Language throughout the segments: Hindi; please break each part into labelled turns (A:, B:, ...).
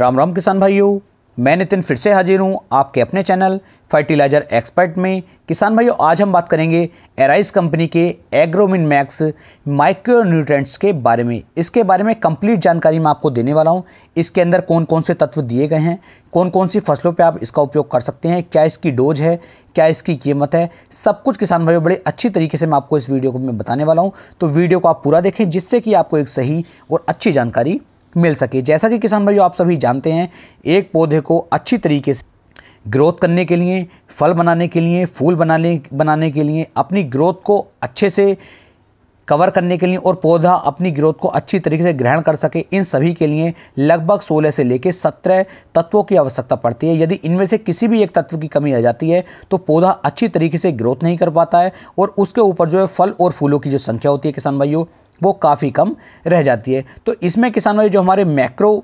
A: राम राम किसान भाइयों मैं नितिन फिर से हाजिर हूँ आपके अपने चैनल फर्टिलाइजर एक्सपर्ट में किसान भाइयों आज हम बात करेंगे एराइस कंपनी के एग्रोमिन मैक्स माइक्रो न्यूट्रेंट्स के बारे में इसके बारे में कंप्लीट जानकारी मैं आपको देने वाला हूँ इसके अंदर कौन कौन से तत्व दिए गए हैं कौन कौन सी फसलों पर आप इसका उपयोग कर सकते हैं क्या इसकी डोज है क्या इसकी कीमत है सब कुछ किसान भाइयों बड़े अच्छी तरीके से मैं आपको इस वीडियो को मैं बताने वाला हूँ तो वीडियो को आप पूरा देखें जिससे कि आपको एक सही और अच्छी जानकारी मिल सके जैसा कि किसान भाई आप सभी जानते हैं एक पौधे को अच्छी तरीके से ग्रोथ करने के लिए फल बनाने के लिए फूल बनाने बनाने के लिए अपनी ग्रोथ को अच्छे से कवर करने के लिए और पौधा अपनी ग्रोथ को अच्छी तरीके से ग्रहण कर सके इन सभी के लिए लगभग 16 से लेकर 17 तत्वों की आवश्यकता पड़ती है यदि इनमें से किसी भी एक तत्व की कमी आ जाती है तो पौधा अच्छी तरीके से ग्रोथ नहीं कर पाता है और उसके ऊपर जो है फल और फूलों की जो संख्या होती है किसान भाइयों वो काफ़ी कम रह जाती है तो इसमें किसान भाई जो हमारे मैक्रो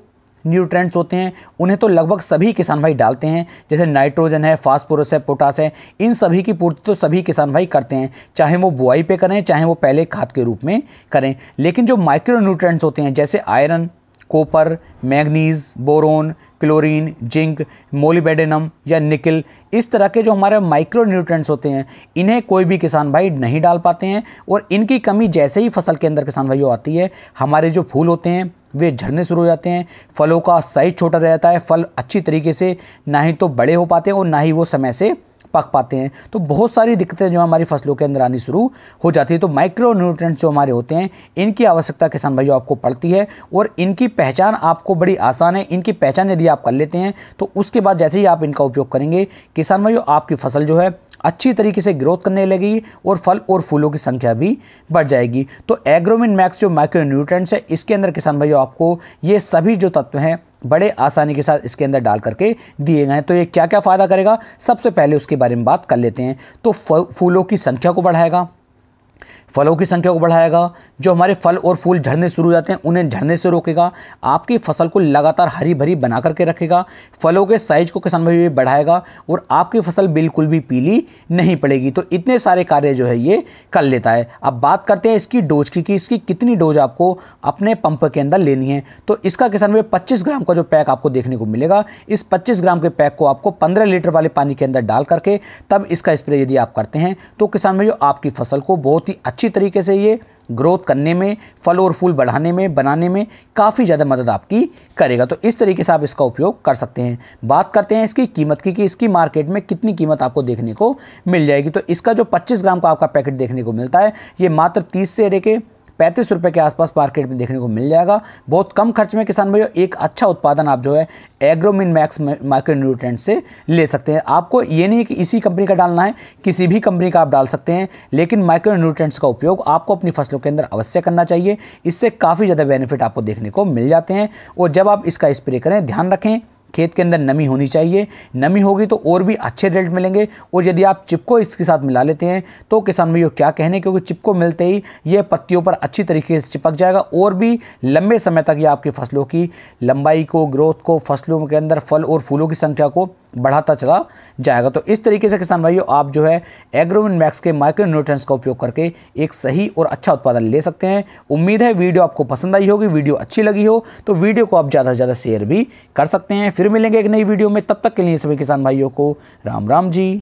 A: न्यूट्रेंट्स होते हैं उन्हें तो लगभग सभी किसान भाई डालते हैं जैसे नाइट्रोजन है फास्फोरस है पोटास है इन सभी की पूर्ति तो सभी किसान भाई करते हैं चाहे वो बुआई पे करें चाहे वो पहले खाद के रूप में करें लेकिन जो माइक्रो न्यूट्रेंट्स होते हैं जैसे iron copper manganese boron chlorine zinc molybdenum या निकल इस तरह के जो हमारे माइक्रो न्यूट्रेंट्स होते हैं इन्हें कोई भी किसान भाई नहीं डाल पाते हैं और इनकी कमी जैसे ही फसल के अंदर किसान भाइयों आती है हमारे जो फूल होते हैं वे झड़ने शुरू हो जाते हैं फलों का साइज छोटा रहता है फल अच्छी तरीके से ना ही तो बड़े हो पाते हैं और ना ही वो समय से पक पाते हैं तो बहुत सारी दिक्कतें जो हमारी फसलों के अंदर आनी शुरू हो जाती है तो माइक्रो न्यूट्रेंट्स जो हमारे होते हैं इनकी आवश्यकता किसान भाइयों आपको पड़ती है और इनकी पहचान आपको बड़ी आसान है इनकी पहचान यदि आप कर लेते हैं तो उसके बाद जैसे ही आप इनका उपयोग करेंगे किसान भाइयों आपकी फसल जो है अच्छी तरीके से ग्रोथ करने लगेगी और फल और फूलों की संख्या भी बढ़ जाएगी तो एग्रोमिन मैक्स जो माइक्रो न्यूट्रेंट्स है इसके अंदर किसान भाइयों आपको ये सभी जो तत्व हैं बड़े आसानी के साथ इसके अंदर डाल करके दिए गए हैं तो ये क्या क्या फ़ायदा करेगा सबसे पहले उसके बारे में बात कर लेते हैं तो फूलों की संख्या को बढ़ाएगा फलों की संख्या को बढ़ाएगा जो हमारे फल और फूल झड़ने शुरू हो जाते हैं उन्हें झड़ने से रोकेगा आपकी फसल को लगातार हरी भरी बना करके रखेगा फलों के साइज को किसान भाई बढ़ाएगा और आपकी फसल बिल्कुल भी पीली नहीं पड़ेगी तो इतने सारे कार्य जो है ये कर लेता है अब बात करते हैं इसकी डोज की कि इसकी कितनी डोज आपको अपने पंप के अंदर लेनी है तो इसका किसान भाई पच्चीस ग्राम का जो पैक आपको देखने को मिलेगा इस पच्चीस ग्राम के पैक को आपको पंद्रह लीटर वाले पानी के अंदर डाल करके तब इसका स्प्रे यदि आप करते हैं तो किसान भाई आपकी फसल को बहुत ही अच्छा अच्छी तरीके से ये ग्रोथ करने में फल और फूल बढ़ाने में बनाने में काफ़ी ज़्यादा मदद आपकी करेगा तो इस तरीके से आप इसका उपयोग कर सकते हैं बात करते हैं इसकी कीमत की कि इसकी मार्केट में कितनी कीमत आपको देखने को मिल जाएगी तो इसका जो 25 ग्राम का आपका पैकेट देखने को मिलता है ये मात्र तीस से लेके पैंतीस रुपये के आसपास मार्केट में देखने को मिल जाएगा बहुत कम खर्च में किसान भाइयों एक अच्छा उत्पादन आप जो है एग्रोमिन मैक्स माइक्रोन्यूट्रेंट से ले सकते हैं आपको ये नहीं है कि इसी कंपनी का डालना है किसी भी कंपनी का आप डाल सकते हैं लेकिन माइक्रोन्यूट्रेंट्स का उपयोग आपको अपनी फसलों के अंदर अवश्य करना चाहिए इससे काफ़ी ज़्यादा बेनिफिट आपको देखने को मिल जाते हैं और जब आप इसका स्प्रे करें ध्यान रखें खेत के अंदर नमी होनी चाहिए नमी होगी तो और भी अच्छे रिजल्ट मिलेंगे और यदि आप चिपको इसके साथ मिला लेते हैं तो किसान भाइयों क्या कहने क्योंकि चिपको मिलते ही ये पत्तियों पर अच्छी तरीके से चिपक जाएगा और भी लंबे समय तक ये आपकी फसलों की लंबाई को ग्रोथ को फसलों के अंदर फल और फूलों की संख्या को बढ़ाता चला जाएगा तो इस तरीके से किसान भाइयों आप जो है एग्रोविन मैक्स के माइक्रो न्यूट्रंस का उपयोग करके एक सही और अच्छा उत्पादन ले सकते हैं उम्मीद है वीडियो आपको पसंद आई होगी वीडियो अच्छी लगी हो तो वीडियो को आप ज़्यादा से ज़्यादा शेयर भी कर सकते हैं फिर फिर मिलेंगे एक नई वीडियो में तब तक के लिए सभी किसान भाइयों को राम राम जी